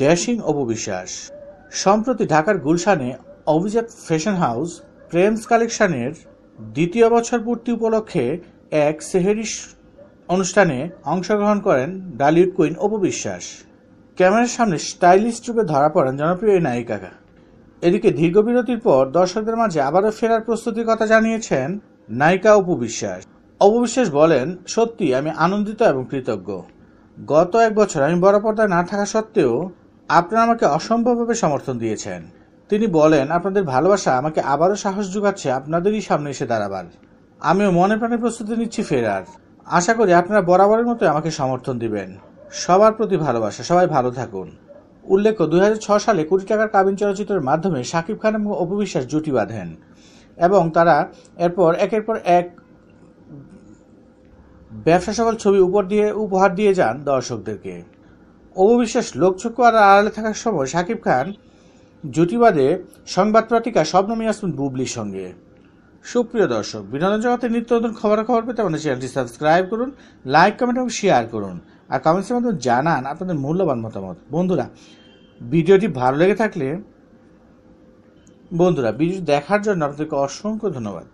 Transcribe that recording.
dashing অপবিশ্বাস সম্প্রতি ঢাকার গুলশানে অভিজাত ফ্যাশন হাউস প্রেমস কালেকশনের দ্বিতীয় বছর পূর্তি উপলক্ষে এক সেহেরিস অনুষ্ঠানে অংশগ্রহণ করেন ডালিউড কুইন অপু ক্যামেরার সামনে স্টাইলিশ রূপে ধরা পড়েন জনপ্রিয় এই নায়িকা এদিকে দীর্ঘ বিরতির পর দর্শকদের মাঝে আবারও ফেরার প্রস্তুতির কথা জানিয়েছেন নায়িকা অপবিশ্বাস অপবিশ্বাস বলেন সত্যি আমি আনন্দিত এবং কৃতজ্ঞ গত এক বছর আমি বড় পর্দায় না থাকা সত্ত্বেও আপনারা আমাকে অসম্ভবভাবে সমর্থন দিয়েছেন তিনি বলেন আপনাদের ভালোবাসা আমাকে আবারও সাহস যোগাচ্ছে আপনাদেরই সামনে এসে দাঁড়াবার আমিও মনে প্রাণে প্রস্তুতি নিচ্ছি ফেরার আশা করি আপনারা বরাবরের মতো আমাকে সমর্থন দিবেন সবার প্রতি ভালোবাসা সবাই ভালো থাকুন উল্লেখ্য দুই সালে কোটি টাকার কাবিন চলচ্চিত্রের মাধ্যমে শাকিব খান এবং অপবিশ্বাস জুটি বাঁধেন এবং তারা এরপর একের পর এক ব্যবসা সকল ছবি উপর দিয়ে উপহার দিয়ে যান দর্শকদেরকে অববিশ্বাস আর আড়ালে থাকার সময় শাকিব খান জুটিবাদে সংবাদ পাঠিকা স্বপ্ন মিয়াসমিন বুবলির সঙ্গে সুপ্রিয় দর্শক বিনোদন জগতের নিত্য নতুন খবরাখবর পেতে আমাদের চ্যানেলটি সাবস্ক্রাইব করুন লাইক কমেন্ট এবং শেয়ার করুন আর কমেন্টসের মাধ্যমে জানান আপনাদের মূল্যবান মতামত বন্ধুরা ভিডিওটি ভালো লেগে থাকলে বন্ধুরা ভিডিও দেখার জন্য আপনাদেরকে অসংখ্য ধন্যবাদ